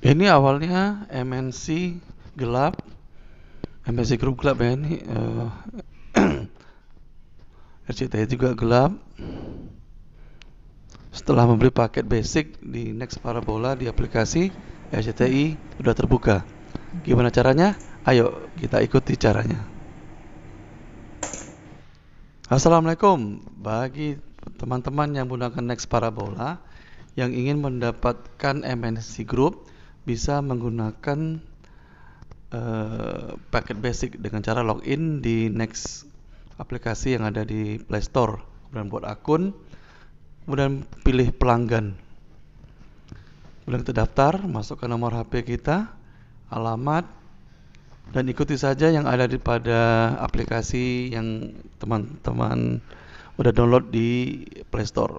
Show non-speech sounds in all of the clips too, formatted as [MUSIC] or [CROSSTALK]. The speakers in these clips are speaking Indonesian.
ini awalnya MNC gelap MNC grup gelap ya ini uh, eh, RCTI [CLEARS THROAT] juga gelap setelah membeli paket basic di Next Parabola di aplikasi RCTI sudah terbuka gimana caranya? ayo kita ikuti caranya Assalamualaikum bagi teman-teman yang menggunakan Next Parabola yang ingin mendapatkan MNC Group bisa menggunakan uh, paket basic dengan cara login di next aplikasi yang ada di Play Store. Kemudian buat akun, kemudian pilih pelanggan. Kemudian kita daftar, masukkan nomor HP kita, alamat, dan ikuti saja yang ada di pada aplikasi yang teman-teman udah download di Play Store.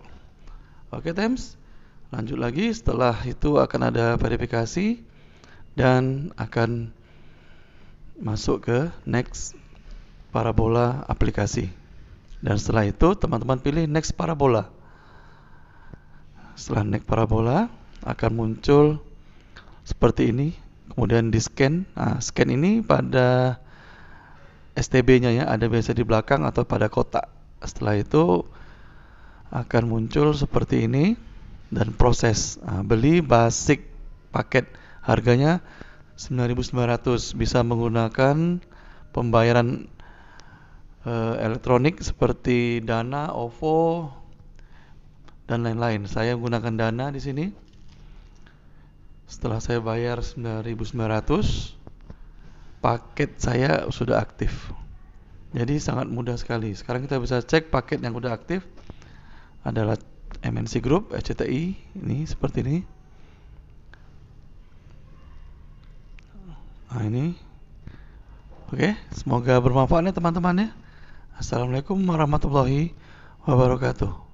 Oke, okay, Thames. Lanjut lagi, setelah itu akan ada verifikasi dan akan masuk ke next parabola aplikasi. Dan setelah itu teman-teman pilih next parabola. Setelah next parabola akan muncul seperti ini, kemudian di scan. Nah, scan ini pada STB-nya ya, ada biasa di belakang atau pada kotak. Setelah itu akan muncul seperti ini dan proses. Nah, beli basic paket harganya 9.900 bisa menggunakan pembayaran e, elektronik seperti Dana, OVO dan lain-lain. Saya menggunakan Dana di sini. Setelah saya bayar 9.900 paket saya sudah aktif. Jadi sangat mudah sekali. Sekarang kita bisa cek paket yang sudah aktif adalah MNC Group SCTI ini seperti ini nah ini oke semoga bermanfaat ya teman-teman ya Assalamualaikum warahmatullahi wabarakatuh